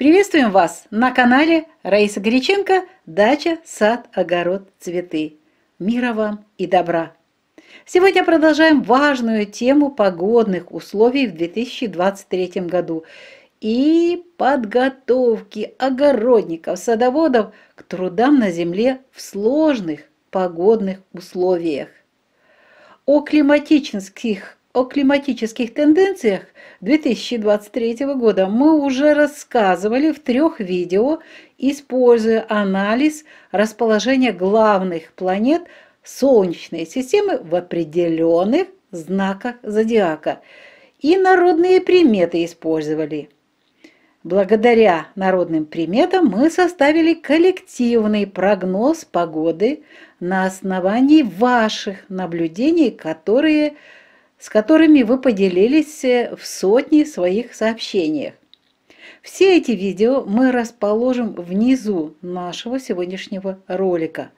Приветствуем вас на канале Раиса Горяченко «Дача, сад, огород, цветы». Мира вам и добра! Сегодня продолжаем важную тему погодных условий в 2023 году и подготовки огородников, садоводов к трудам на земле в сложных погодных условиях. О климатических о климатических тенденциях 2023 года мы уже рассказывали в трех видео, используя анализ расположения главных планет Солнечной системы в определенных знаках зодиака. И народные приметы использовали. Благодаря народным приметам мы составили коллективный прогноз погоды на основании ваших наблюдений, которые – с которыми вы поделились э, в сотни своих сообщениях. Все эти видео мы расположим внизу нашего сегодняшнего ролика.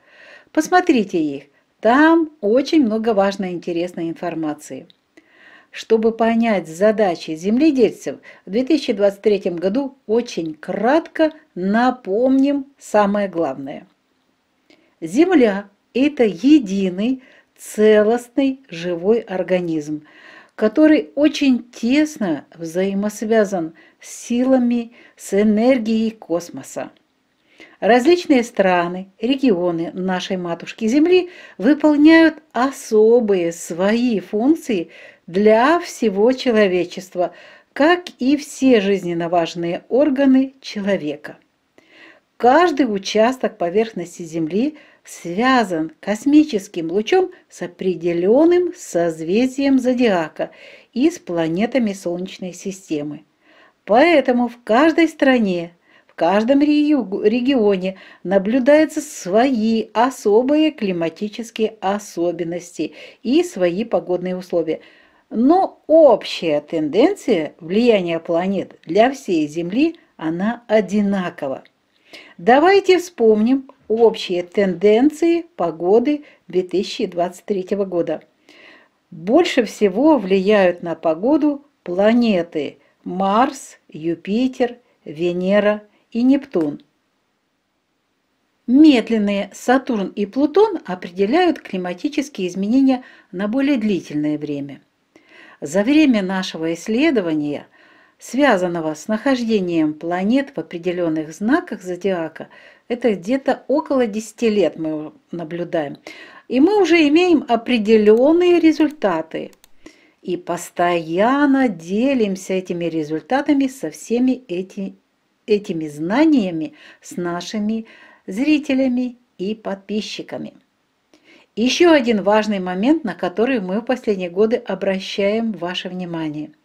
Посмотрите их, там очень много важной и интересной информации. Чтобы понять задачи земледельцев, в 2023 году очень кратко напомним самое главное. Земля – это единый целостный живой организм, который очень тесно взаимосвязан с силами, с энергией космоса. Различные страны, регионы нашей матушки Земли выполняют особые свои функции для всего человечества, как и все жизненно важные органы человека. Каждый участок поверхности Земли – связан космическим лучом с определенным созвездием зодиака и с планетами Солнечной системы. Поэтому в каждой стране, в каждом регионе наблюдаются свои особые климатические особенности и свои погодные условия. Но общая тенденция влияния планет для всей Земли, она одинакова. Давайте вспомним общие тенденции погоды 2023 года. Больше всего влияют на погоду планеты Марс, Юпитер, Венера и Нептун. Медленные Сатурн и Плутон определяют климатические изменения на более длительное время. За время нашего исследования – связанного с нахождением планет в определенных знаках зодиака, это где-то около 10 лет мы наблюдаем. И мы уже имеем определенные результаты. И постоянно делимся этими результатами со всеми эти, этими знаниями с нашими зрителями и подписчиками. Еще один важный момент, на который мы в последние годы обращаем ваше внимание –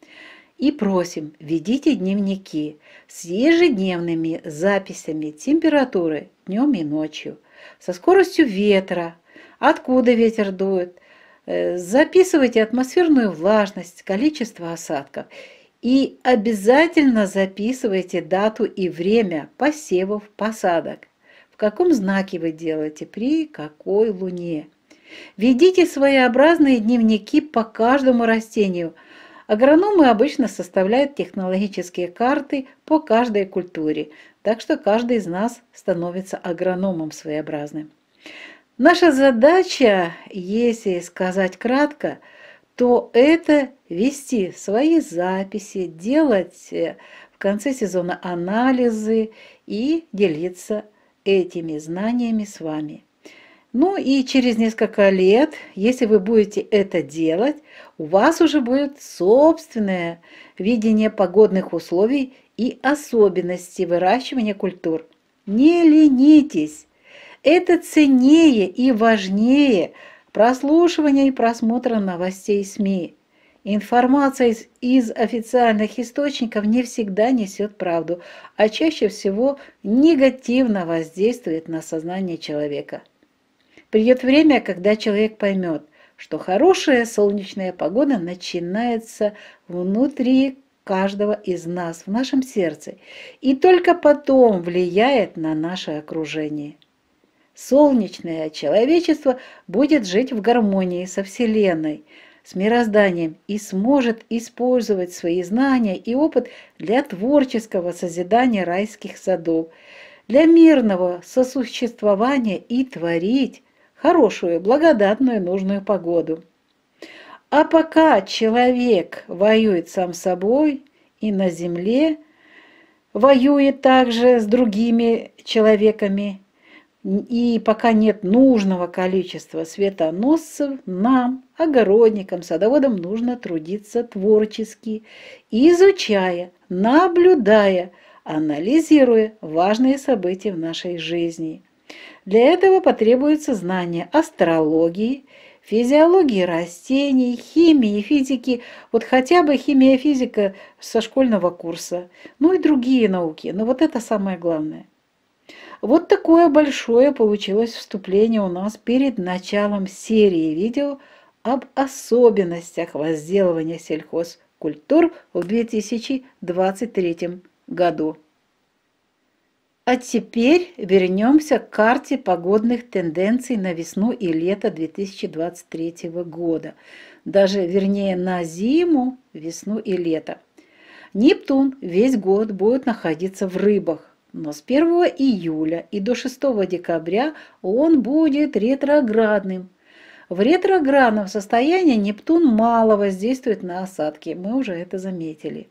и просим, ведите дневники с ежедневными записями температуры днем и ночью, со скоростью ветра, откуда ветер дует, э, записывайте атмосферную влажность, количество осадков и обязательно записывайте дату и время посевов, посадок, в каком знаке вы делаете, при какой луне. Ведите своеобразные дневники по каждому растению – Агрономы обычно составляют технологические карты по каждой культуре, так что каждый из нас становится агрономом своеобразным. Наша задача, если сказать кратко, то это вести свои записи, делать э, в конце сезона анализы и делиться этими знаниями с вами – ну и через несколько лет, если вы будете это делать, у вас уже будет собственное видение погодных условий и особенностей выращивания культур. Не ленитесь! Это ценнее и важнее прослушивания и просмотра новостей СМИ. Информация из, из официальных источников не всегда несет правду, а чаще всего негативно воздействует на сознание человека. Придет время, когда человек поймет, что хорошая солнечная погода начинается внутри каждого из нас, в нашем сердце, и только потом влияет на наше окружение. Солнечное человечество будет жить в гармонии со Вселенной, с мирозданием и сможет использовать свои знания и опыт для творческого созидания райских садов, для мирного сосуществования и творить, хорошую, благодатную, нужную погоду. А пока человек воюет сам с собой и на земле, воюет также с другими человеками, и пока нет нужного количества светоносцев, нам, огородникам, садоводам, нужно трудиться творчески, изучая, наблюдая, анализируя важные события в нашей жизни. Для этого потребуется знание астрологии, физиологии растений, химии, физики, вот хотя бы химия-физика со школьного курса, ну и другие науки, но вот это самое главное. Вот такое большое получилось вступление у нас перед началом серии видео об особенностях возделывания сельхозкультур в 2023 году. А теперь вернемся к карте погодных тенденций на весну и лето 2023 года. Даже вернее на зиму, весну и лето. Нептун весь год будет находиться в рыбах, но с 1 июля и до 6 декабря он будет ретроградным. В ретроградном состоянии Нептун мало воздействует на осадки, мы уже это заметили.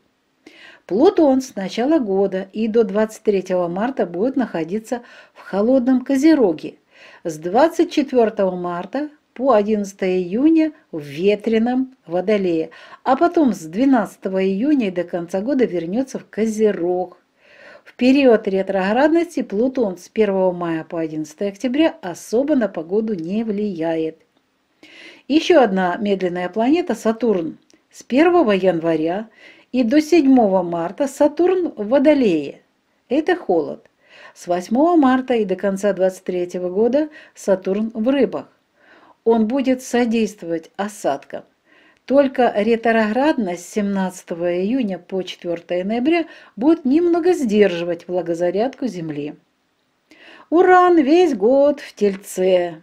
Плутон с начала года и до 23 марта будет находиться в холодном Козероге, с 24 марта по 11 июня в ветреном Водолее, а потом с 12 июня и до конца года вернется в Козерог. В период ретроградности Плутон с 1 мая по 11 октября особо на погоду не влияет. Еще одна медленная планета – Сатурн. С 1 января и до 7 марта Сатурн в Водолее. Это холод. С 8 марта и до конца 23 года Сатурн в Рыбах. Он будет содействовать осадкам. Только ретроградность с 17 июня по 4 ноября будет немного сдерживать влагозарядку Земли. Уран весь год в Тельце.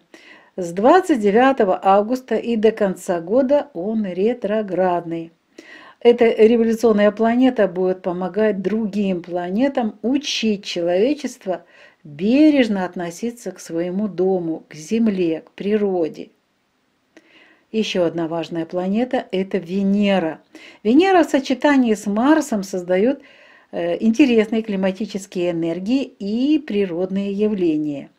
С 29 августа и до конца года он ретроградный эта революционная планета будет помогать другим планетам учить человечество бережно относиться к своему дому, к Земле, к природе. Еще одна важная планета – это Венера. Венера в сочетании с Марсом создает э, интересные климатические энергии и природные явления.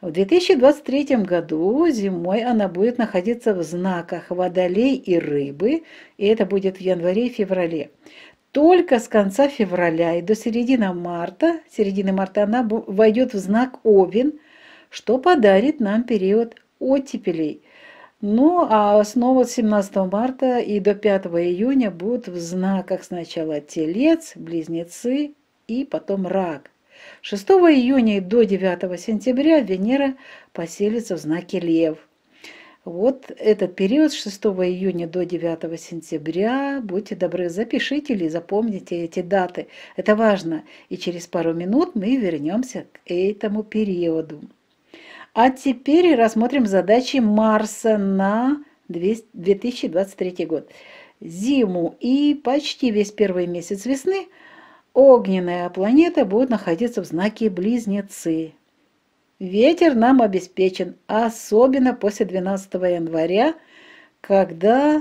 В 2023 году зимой она будет находиться в знаках водолей и рыбы, и это будет в январе и феврале. Только с конца февраля и до середины марта, середины марта она войдет в знак Овен, что подарит нам период оттепелей. Ну а снова с 17 марта и до 5 июня будут в знаках сначала телец, близнецы и потом рак – 6 июня и до 9 сентября Венера поселится в знаке Лев. Вот этот период с 6 июня до 9 сентября, будьте добры, запишите или запомните эти даты. Это важно. И через пару минут мы вернемся к этому периоду. А теперь рассмотрим задачи Марса на 2023 год. Зиму и почти весь первый месяц весны – Огненная планета будет находиться в знаке Близнецы. Ветер нам обеспечен, особенно после 12 января, когда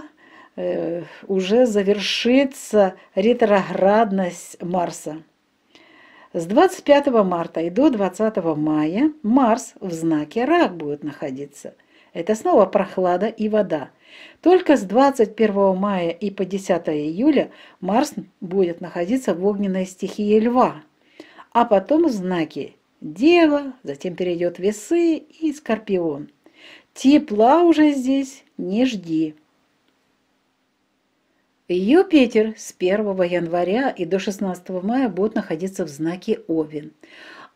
э, уже завершится ретроградность Марса. С 25 марта и до 20 мая Марс в знаке Рак будет находиться. Это снова прохлада и вода. Только с 21 мая и по 10 июля Марс будет находиться в огненной стихии Льва, а потом в знаке Дева, затем перейдет Весы и Скорпион. Тепла уже здесь не жди. Юпитер с 1 января и до 16 мая будет находиться в знаке Овен.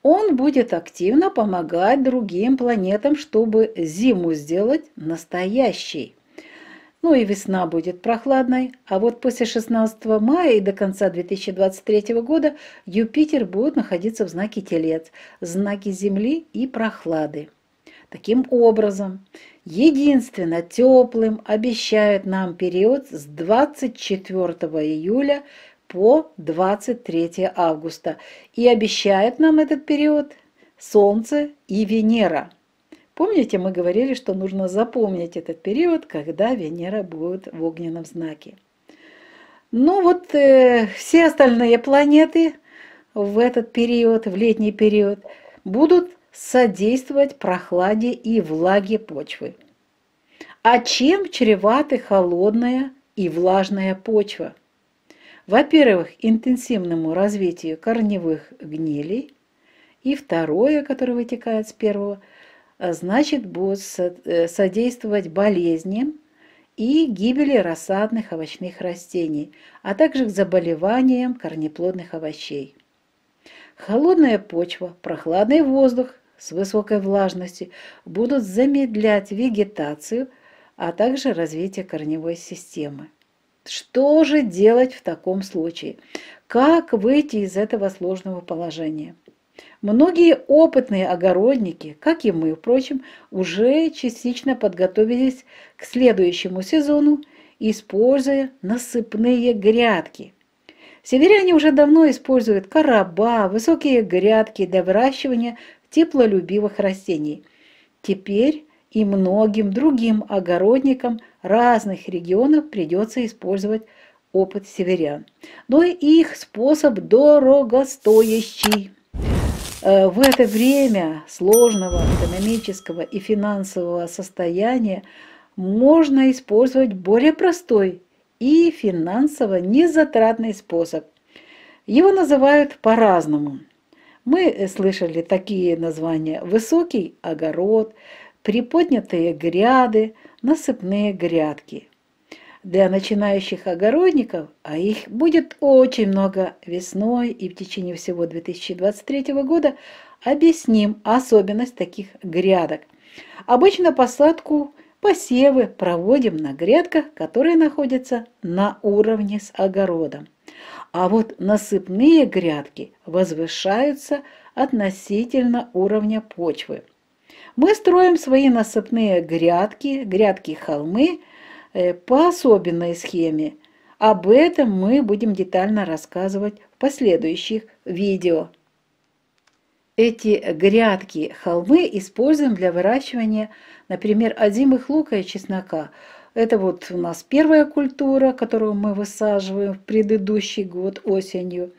Он будет активно помогать другим планетам, чтобы зиму сделать настоящей. Ну и весна будет прохладной, а вот после 16 мая и до конца 2023 года Юпитер будет находиться в знаке Телец, знаке Земли и прохлады. Таким образом, единственно теплым обещают нам период с 24 июля по 23 августа. И обещает нам этот период Солнце и Венера – Помните, мы говорили, что нужно запомнить этот период, когда Венера будет в огненном знаке. Ну вот э, все остальные планеты в этот период, в летний период, будут содействовать прохладе и влаге почвы. А чем чреваты холодная и влажная почва? Во-первых, интенсивному развитию корневых гнилей, и второе, которое вытекает с первого – а, значит будет э, содействовать болезням и гибели рассадных овощных растений, а также к заболеваниям корнеплодных овощей. Холодная почва, прохладный воздух с высокой влажностью будут замедлять вегетацию, а также развитие корневой системы. Что же делать в таком случае? Как выйти из этого сложного положения? Многие опытные огородники, как и мы, впрочем, уже частично подготовились к следующему сезону, используя насыпные грядки. Северяне уже давно используют короба, высокие грядки для выращивания теплолюбивых растений. Теперь и многим другим огородникам разных регионов придется использовать опыт северян. Но и их способ дорогостоящий. Э, в это время сложного экономического и финансового состояния можно использовать более простой и финансово незатратный способ. Его называют по-разному. Мы э, слышали такие названия «высокий огород», «приподнятые гряды», «насыпные грядки» для начинающих огородников, а их будет очень много весной и в течение всего 2023 года, объясним особенность таких грядок. Обычно посадку посевы проводим на грядках, которые находятся на уровне с огородом. А вот насыпные грядки возвышаются относительно уровня почвы. Мы строим свои насыпные грядки, грядки-холмы Э, по особенной схеме. Об этом мы будем детально рассказывать в последующих видео. Эти грядки, холмы используем для выращивания, например, озимых лука и чеснока. Это вот у нас первая культура, которую мы высаживаем в предыдущий год осенью.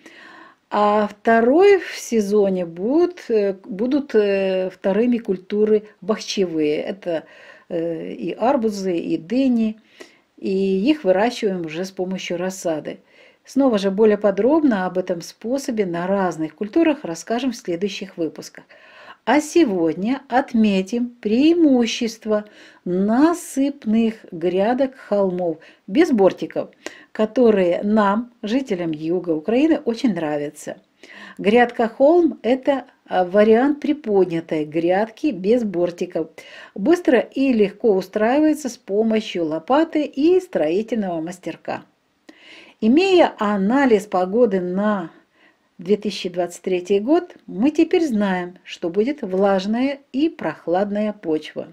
А второй в сезоне э, будут, будут э, вторыми культуры бахчевые. Это и арбузы, и дыни, и их выращиваем уже с помощью рассады. Снова же более подробно об этом способе на разных культурах расскажем в следующих выпусках. А сегодня отметим преимущество насыпных грядок холмов без бортиков, которые нам, жителям юга Украины, очень нравятся. Грядка холм – это а, вариант приподнятой грядки без бортиков. Быстро и легко устраивается с помощью лопаты и строительного мастерка. Имея анализ погоды на 2023 год, мы теперь знаем, что будет влажная и прохладная почва.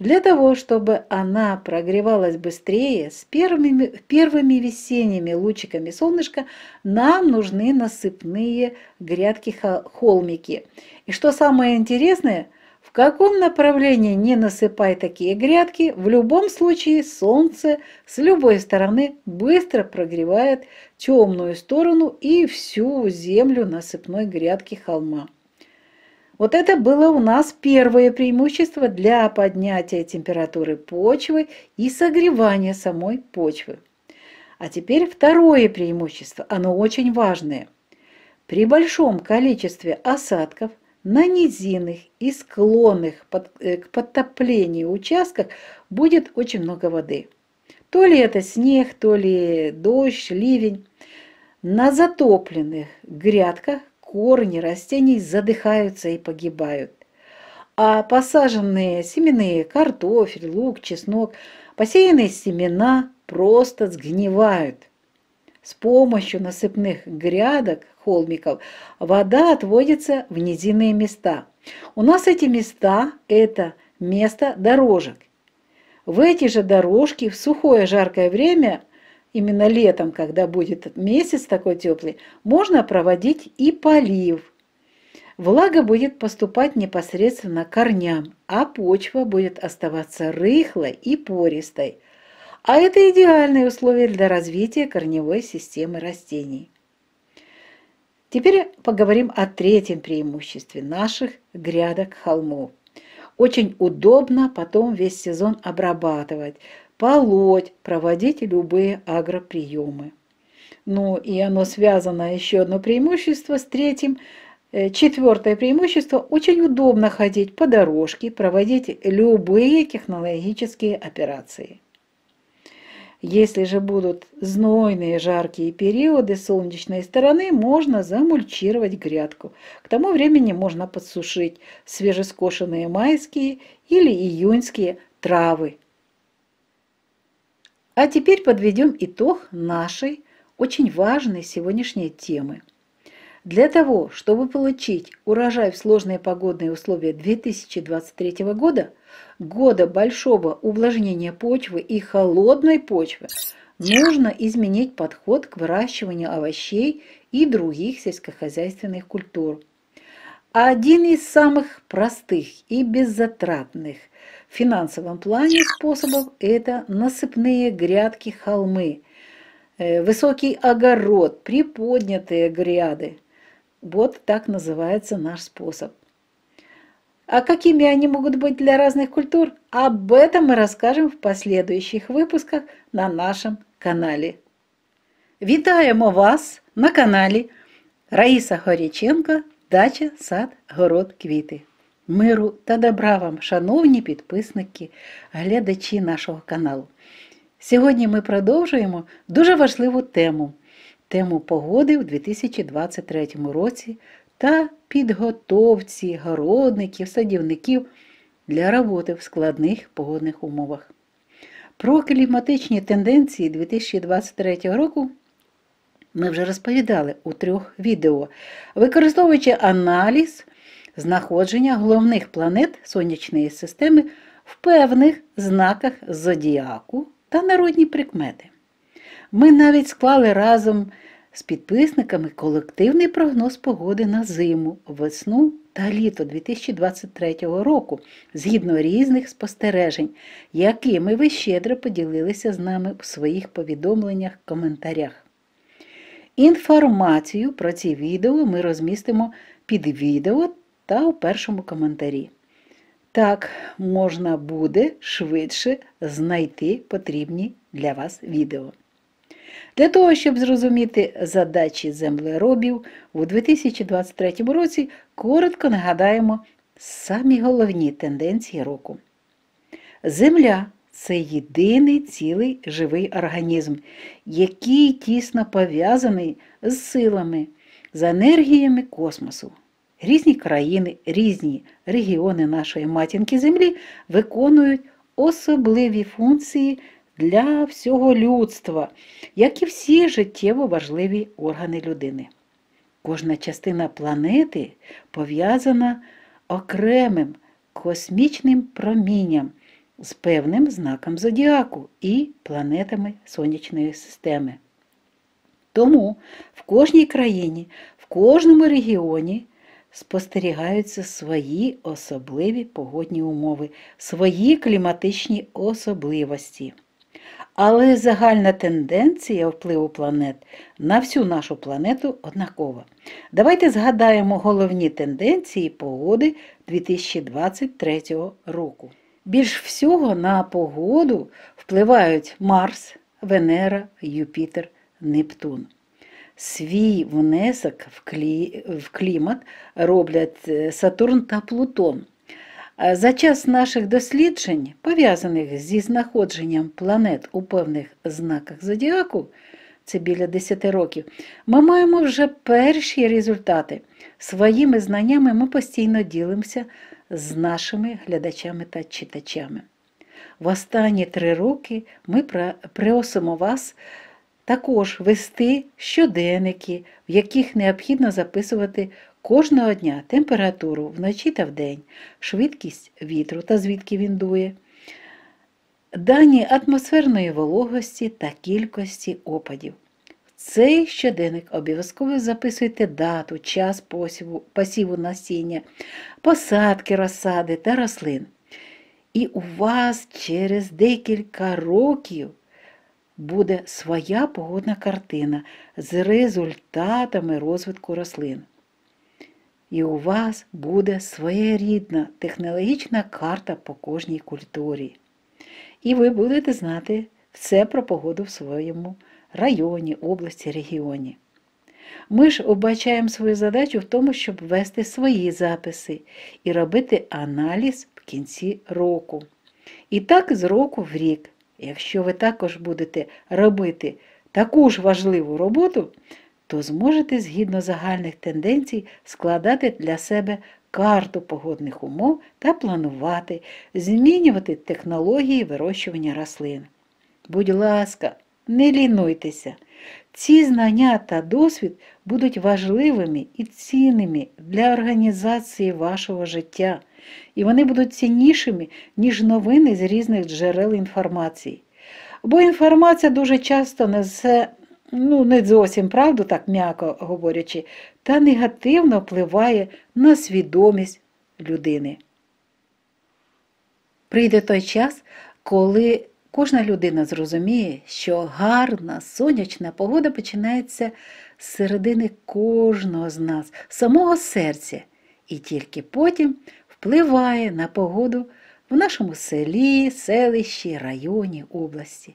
Для того, чтобы она прогревалась быстрее, с первыми, первыми весенними лучиками солнышка нам нужны насыпные грядки-холмики. И что самое интересное, в каком направлении не насыпай такие грядки, в любом случае солнце с любой стороны быстро прогревает темную сторону и всю землю насыпной грядки холма. Вот это было у нас первое преимущество для поднятия температуры почвы и согревания самой почвы. А теперь второе преимущество, оно очень важное. При большом количестве осадков на низинных и склонных под, э, к подтоплению участках будет очень много воды. То ли это снег, то ли дождь, ливень. На затопленных грядках корни растений задыхаются и погибают. А посаженные семенные картофель, лук, чеснок, посеянные семена просто сгнивают. С помощью насыпных грядок, холмиков, вода отводится в низинные места. У нас эти места – это место дорожек. В эти же дорожки в сухое жаркое время именно летом, когда будет месяц такой теплый, можно проводить и полив. Влага будет поступать непосредственно корням, а почва будет оставаться рыхлой и пористой. А это идеальные условия для развития корневой системы растений. Теперь поговорим о третьем преимуществе наших грядок холмов. Очень удобно потом весь сезон обрабатывать – полоть, проводить любые агроприемы. Ну и оно связано, еще одно преимущество с третьим. Э, Четвертое преимущество – очень удобно ходить по дорожке, проводить любые технологические операции. Если же будут знойные жаркие периоды солнечной стороны, можно замульчировать грядку. К тому времени можно подсушить свежескошенные майские или июньские травы а теперь подведем итог нашей очень важной сегодняшней темы. Для того, чтобы получить урожай в сложные погодные условия 2023 года, года большого увлажнения почвы и холодной почвы, нужно изменить подход к выращиванию овощей и других сельскохозяйственных культур. Один из самых простых и беззатратных – в финансовом плане способов это насыпные грядки-холмы, э, высокий огород, приподнятые гряды. Вот так называется наш способ. А какими они могут быть для разных культур, об этом мы расскажем в последующих выпусках на нашем канале. Вітаємо вас на канале Раиса Горіченко, Дача, Сад, Город, Квіти. миру та добра вам, шановні підписники, глядачі нашого каналу. Сьогодні ми продовжуємо дуже важливу тему тему погоди в 2023 році та підготовці городників, садівників для роботи в складних погодних умовах. Про кліматичні тенденції 2023 року. Ми вже розповідали у трьох відео, використовуючи аналіз знаходження головних планет сонячної системи в певних знаках зодіаку та народні прикмети. Ми навіть склали разом з підписниками колективний прогноз погоди на зиму, весну та літо 2023 року згідно різних спостережень, якими ви щедро поділилися з нами в своїх повідомленнях коментарях. Інформацію про ці відео ми розмістимо під відео та у першому коментарі. Так можна буде швидше знайти потрібні для вас відео. Для того, щоб зрозуміти задачі землеробів у 2023 році, коротко нагадаємо самі головні тенденції року. Земля це єдиний цілий живий організм, який тісно пов'язаний з силами, з енергіями космосу. Різні країни, різні регіони нашої матінки землі виконують особливі функції для всього людства, як і всі життєво важливі органи людини. Кожна частина планети пов'язана окремим космічним промінням з певним знаком зодіаку і планетами сонячної системи. Тому в кожній країні, в кожному регіоні спостерігаються свої особливі погодні умови, свої кліматичні особливості. Але загальна тенденція впливу планет на всю нашу планету однакова. Давайте згадаємо головні тенденції погоди 2023 року. Більш всього на погоду впливають Марс, Венера, Юпітер, Нептун свій внесок в, клі... в клімат роблять е, Сатурн та Плутон. За час наших досліджень, пов'язаних зі знаходженням планет у певних знаках зодіаку, це біля 10 років, ми маємо вже перші результати. Своїми знаннями ми постійно ділимося з нашими глядачами та читачами. В останні три роки ми просимо вас також вести щоденники, в яких необхідно записувати кожного дня температуру вночі та вдень, швидкість вітру та звідки він дує, дані атмосферної вологості та кількості опадів. В цей щоденник обов'язково записуйте дату, час посіву, посіву насіння, посадки розсади та рослин. І у вас через декілька років буде своя погодна картина з результатами розвитку рослин. І у вас буде своєрідна технологічна карта по кожній культурі. І ви будете знати все про погоду в своєму районі, області, регіоні. Ми ж обачаємо свою задачу в тому, щоб вести свої записи і робити аналіз в кінці року. І так з року в рік. Якщо ви також будете робити таку ж важливу роботу, то зможете згідно загальних тенденцій складати для себе карту погодних умов та планувати, змінювати технології вирощування рослин. Будь ласка, не лінуйтеся. Ці знання та досвід будуть важливими і цінними для організації вашого життя і вони будуть ціннішими, ніж новини з різних джерел інформації. Бо інформація дуже часто несе, ну не зовсім правду, так м'яко говорячи, та негативно впливає на свідомість людини. Прийде той час, коли кожна людина зрозуміє, що гарна сонячна погода починається з середини кожного з нас, самого серця, і тільки потім впливає на погоду в нашому селі, селищі, районі, області.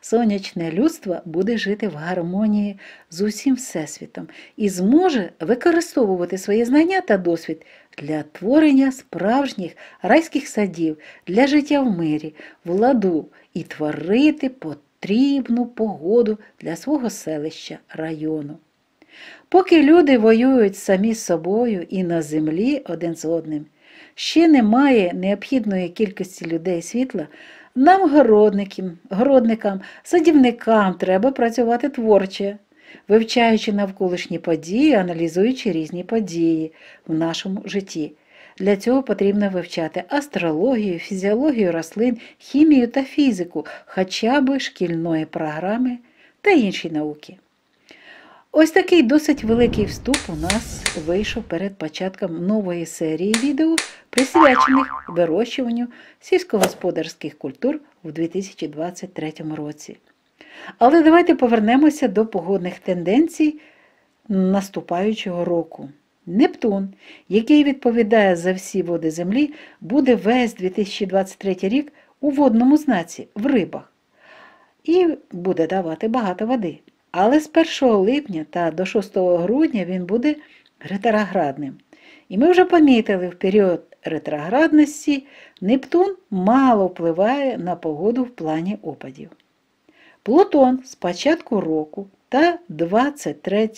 Сонячне людство буде жити в гармонії з усім Всесвітом і зможе використовувати свої знання та досвід для творення справжніх райських садів, для життя в мирі, в ладу і творити потрібну погоду для свого селища, району. Поки люди воюють самі з собою і на землі один з одним, ще немає необхідної кількості людей світла, нам, городникам, садівникам, треба працювати творче, вивчаючи навколишні події, аналізуючи різні події в нашому житті. Для цього потрібно вивчати астрологію, фізіологію рослин, хімію та фізику, хоча б шкільної програми та інші науки. Ось такий досить великий вступ у нас вийшов перед початком нової серії відео, присвячених вирощуванню сільськогосподарських культур у 2023 році. Але давайте повернемося до погодних тенденцій наступаючого року. Нептун, який відповідає за всі води Землі, буде весь 2023 рік у водному знаці в рибах і буде давати багато води. Але з 1 липня та до 6 грудня він буде ретроградним. І ми вже помітили, в період ретроградності Нептун мало впливає на погоду в плані опадів. Плутон з початку року та 23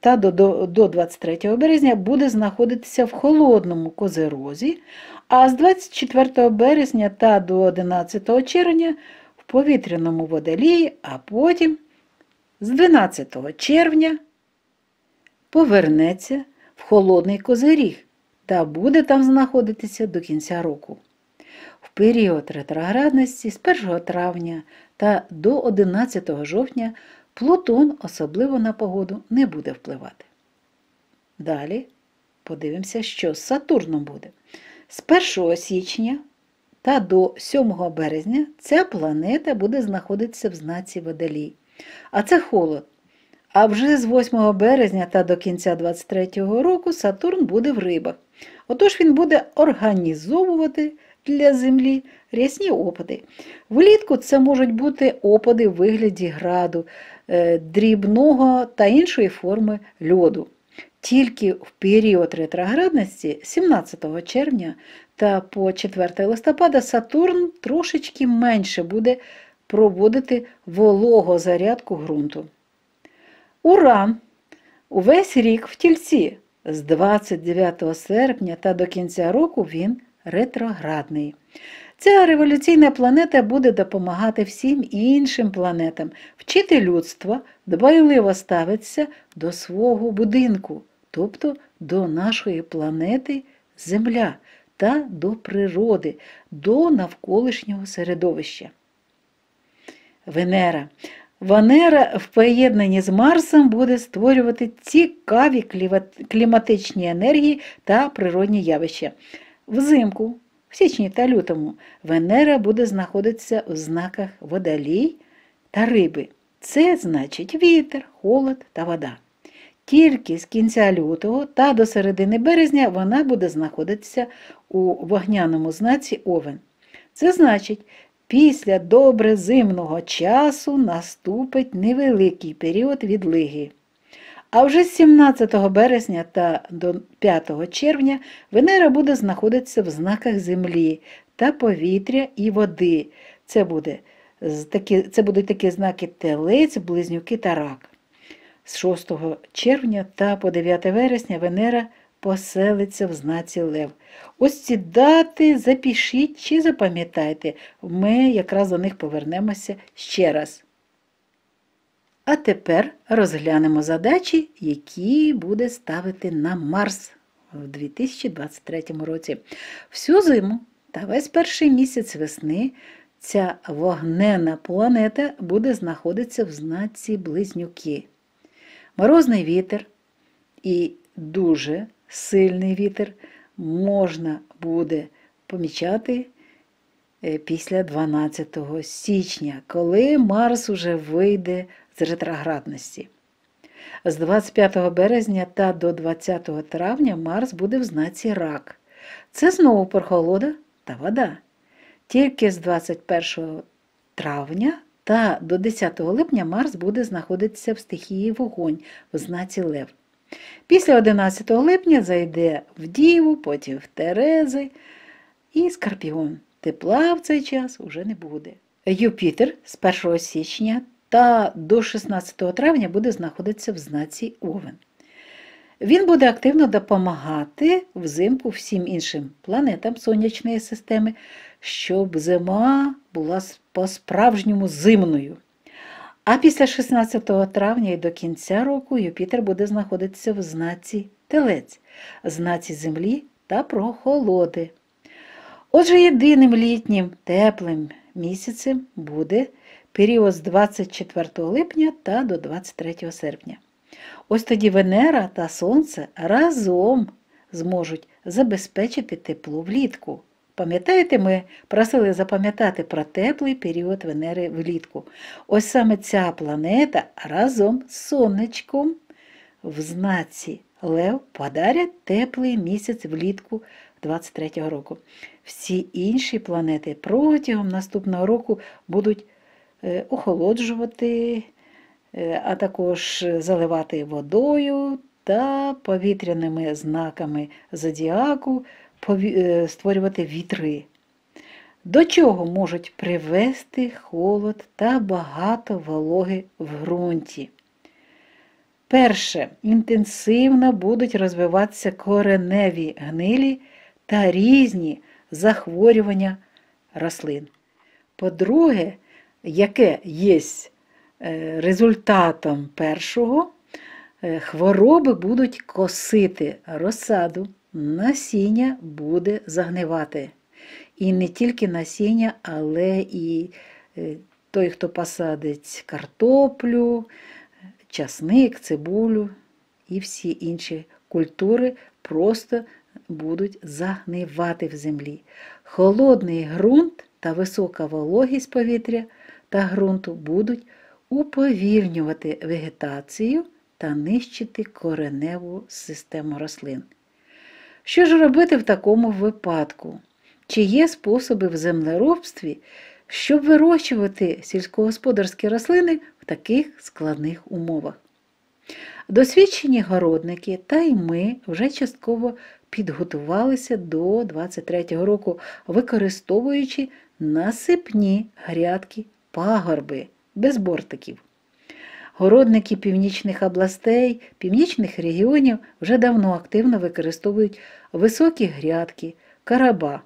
та до, до 23 березня буде знаходитися в холодному козерозі, а з 24 березня та до 11 червня в повітряному водолії, а потім з 12 червня повернеться в холодний козиріг та буде там знаходитися до кінця року. В період ретроградності з 1 травня та до 11 жовтня Плутон особливо на погоду не буде впливати. Далі подивимося, що з Сатурном буде. З 1 січня та до 7 березня ця планета буде знаходитися в знаці Водолій. А це холод. А вже з 8 березня та до кінця 23-го року Сатурн буде в рибах. Отож він буде організовувати для Землі рясні опади. Влітку це можуть бути опади в вигляді граду, е, дрібного та іншої форми льоду. Тільки в період ретроградності, 17 червня та по 4 листопада, Сатурн трошечки менше буде проводити волого зарядку ґрунту. Уран увесь рік в тільці. З 29 серпня та до кінця року він ретроградний. Ця революційна планета буде допомагати всім іншим планетам вчити людства, дбайливо ставитися до свого будинку, тобто до нашої планети Земля та до природи, до навколишнього середовища. Венера. Венера в поєднанні з Марсом буде створювати цікаві кліматичні енергії та природні явища. Взимку, в січні та лютому, Венера буде знаходитися в знаках водолій та риби. Це значить вітер, холод та вода. Тільки з кінця лютого та до середини березня вона буде знаходитися у вогняному знаці Овен. Це значить, Після добре добрезимного часу наступить невеликий період відлиги. А вже з 17 березня та до 5 червня Венера буде знаходитися в знаках землі та повітря і води. Це буде це будуть такі знаки телець, близнюки та рак. З 6 червня та по 9 вересня Венера поселиться в знаці Лев. Ось ці дати запишіть чи запам'ятайте, ми якраз до них повернемося ще раз. А тепер розглянемо задачі, які буде ставити на Марс в 2023 році. Всю зиму та весь перший місяць весни. Ця вогнена планета буде знаходитися в знаці близнюки. Морозний вітер і дуже сильний вітер можна буде помічати е, після 12 січня, коли Марс уже вийде з ретроградності. З 25 березня та до 20 травня Марс буде в знаці рак. Це знову прохолода та вода. Тільки з 21 травня та до 10 липня Марс буде знаходитися в стихії вогонь в знаці Лев. Після 11 липня зайде в Діву, потім в Терези і Скорпіон. Тепла в цей час уже не буде. Юпітер з 1 січня та до 16 травня буде знаходитися в знаці Овен. Він буде активно допомагати взимку всім іншим планетам сонячної системи, щоб зима була по-справжньому зимною. А після 16 травня і до кінця року Юпітер буде знаходитися в знаці Телець, знаці землі та прохолоди. Отже, єдиним літнім теплим місяцем буде період з 24 липня та до 23 серпня. Ось тоді Венера та Сонце разом зможуть забезпечити тепло влітку. Пам'ятаєте, ми просили запам'ятати про теплий період Венери влітку. Ось саме ця планета разом з сонечком в знаці Лев подарять теплий місяць влітку 23-го року. Всі інші планети протягом наступного року будуть е, охолоджувати, е, а також заливати водою та повітряними знаками зодіаку. Е, створювати вітри. До чого можуть привести холод та багато вологи в ґрунті? Перше, інтенсивно будуть розвиватися кореневі гнилі та різні захворювання рослин. По-друге, яке є е, результатом першого, е, хвороби будуть косити розсаду насіння буде загнивати. І не тільки насіння, але і е, той, хто посадить картоплю, часник, цибулю і всі інші культури просто будуть загнивати в землі. Холодний ґрунт та висока вологість повітря та ґрунту будуть уповільнювати вегетацію та нищити кореневу систему рослин. Що ж робити в такому випадку? Чи є способи в землеробстві, щоб вирощувати сільськогосподарські рослини в таких складних умовах? Досвідчені городники та й ми вже частково підготувалися до 23-го року, використовуючи насипні грядки пагорби без бортиків. Городники північних областей, північних регіонів вже давно активно використовують високі грядки, караба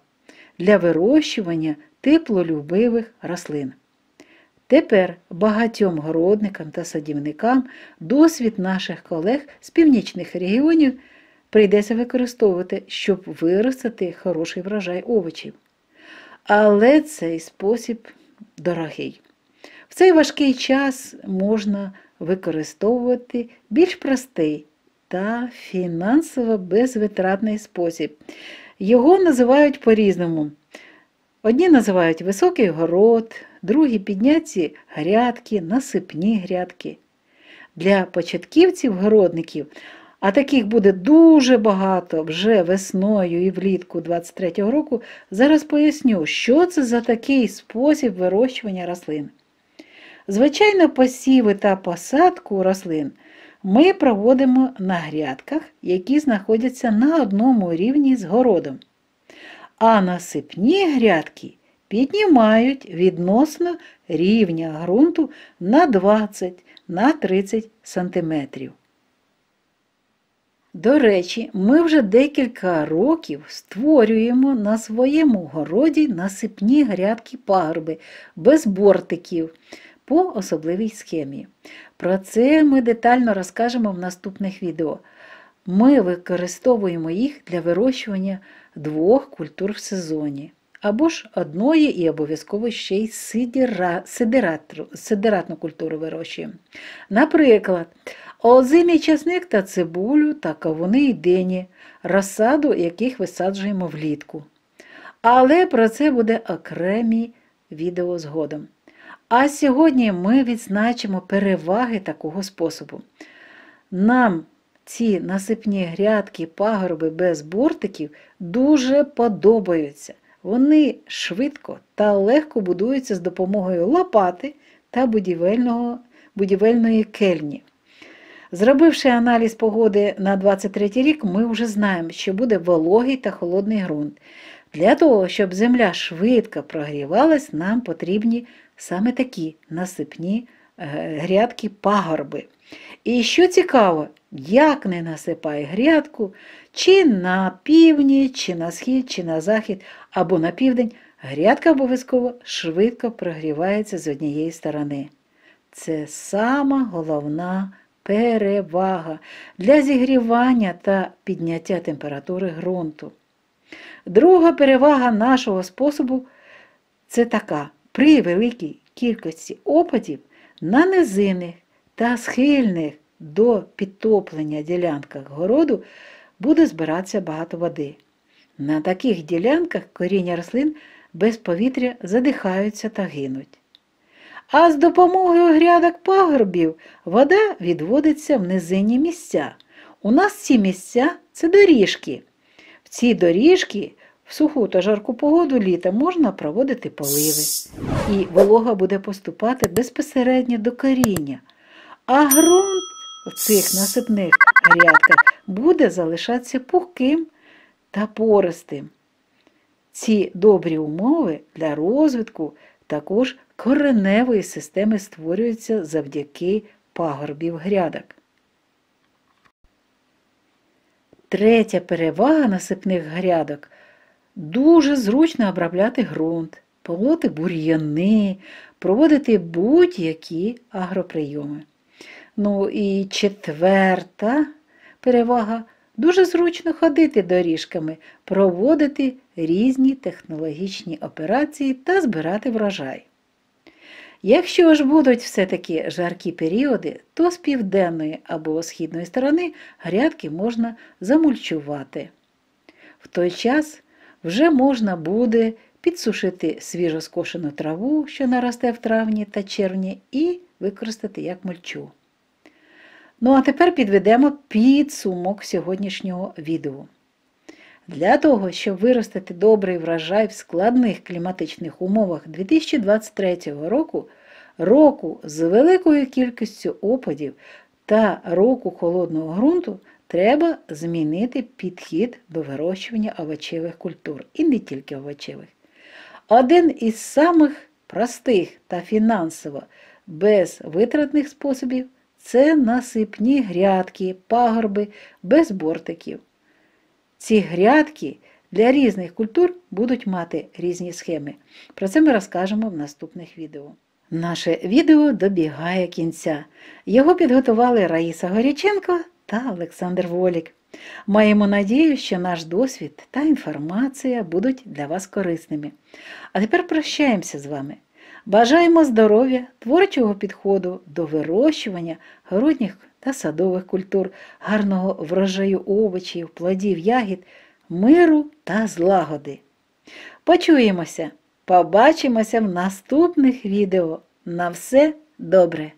для вирощування теплолюбивих рослин. Тепер багатьом городникам та садівникам досвід наших колег з північних регіонів прийдеться використовувати, щоб виростити хороший врожай овочів. Але цей спосіб дорогий. В цей важкий час можна використовувати більш простий та фінансово безвитратний спосіб. Його називають по-різному. Одні називають високий город, другі підняті грядки, насипні грядки. Для початківців-городників, а таких буде дуже багато вже весною і влітку 23-го року, зараз поясню, що це за такий спосіб вирощування рослин. Звичайно, посіви та посадку рослин ми проводимо на грядках, які знаходяться на одному рівні з городом. А насипні грядки піднімають відносно рівня ґрунту на 20 на 30 см. До речі, ми вже декілька років створюємо на своєму городі насипні грядки пагорби без бортиків по особливій схемі. Про це ми детально розкажемо в наступних відео. Ми використовуємо їх для вирощування двох культур в сезоні, або ж одної і обов'язково ще й сидера, сидератру, сидератну культуру вирощуємо. Наприклад, озимий часник та цибулю та кавуни й дині, розсаду яких висаджуємо влітку. Але про це буде окремі відео згодом. А сьогодні ми відзначимо переваги такого способу. Нам ці насипні грядки, пагорби без бортиків дуже подобаються. Вони швидко та легко будуються з допомогою лопати та будівельного, будівельної кельні. Зробивши аналіз погоди на 23 рік, ми вже знаємо, що буде вологий та холодний ґрунт. Для того, щоб земля швидко прогрівалась, нам потрібні саме такі насипні е, грядки пагорби. І що цікаво, як не насипай грядку, чи на півдні, чи на схід, чи на захід, або на південь, грядка обов'язково швидко прогрівається з однієї сторони. Це сама головна перевага для зігрівання та підняття температури ґрунту. Друга перевага нашого способу це така при великій кількості опадів на низинних та схильних до підтоплення ділянках городу буде збиратися багато води. На таких ділянках коріння рослин без повітря задихаються та гинуть. А з допомогою грядок пагорбів вода відводиться в низинні місця. У нас ці місця це доріжки. В ці доріжки в суху та жарку погоду літа можна проводити поливи, і волога буде поступати безпосередньо до коріння, а ґрунт в цих насипних грядках буде залишатися пухким та пористим. Ці добрі умови для розвитку також кореневої системи створюються завдяки пагорбів грядок. Третя перевага насипних грядок Дуже зручно обробляти ґрунт, полоти бур'яни, проводити будь-які агроприйоми. Ну і четверта перевага дуже зручно ходити доріжками, проводити різні технологічні операції та збирати врожай. Якщо ж будуть все-таки жаркі періоди, то з південної або східної сторони грядки можна замульчувати. В той час вже можна буде підсушити свіжо скошену траву, що наросте в травні та червні, і використати як мульчу. Ну, а тепер підведемо підсумок сьогоднішнього відео. Для того, щоб виростити добрий врожай в складних кліматичних умовах 2023 року, року з великою кількістю опадів та року холодного ґрунту, Треба змінити підхід до вирощування овочевих культур і не тільки овочевих. Один із самих простих та фінансово безвитратних способів це насипні грядки, пагорби без бортиків. Ці грядки для різних культур будуть мати різні схеми. Про це ми розкажемо в наступних відео. Наше відео добігає кінця. Його підготували Раїса Горяченко та Олександр Волік. Маємо надію, що наш досвід та інформація будуть для вас корисними. А тепер прощаємося з вами. Бажаємо здоров'я, творчого підходу до вирощування городніх та садових культур, гарного врожаю овочів, плодів, ягід, миру та злагоди. Почуємося! Побачимося в наступних відео. На все добре!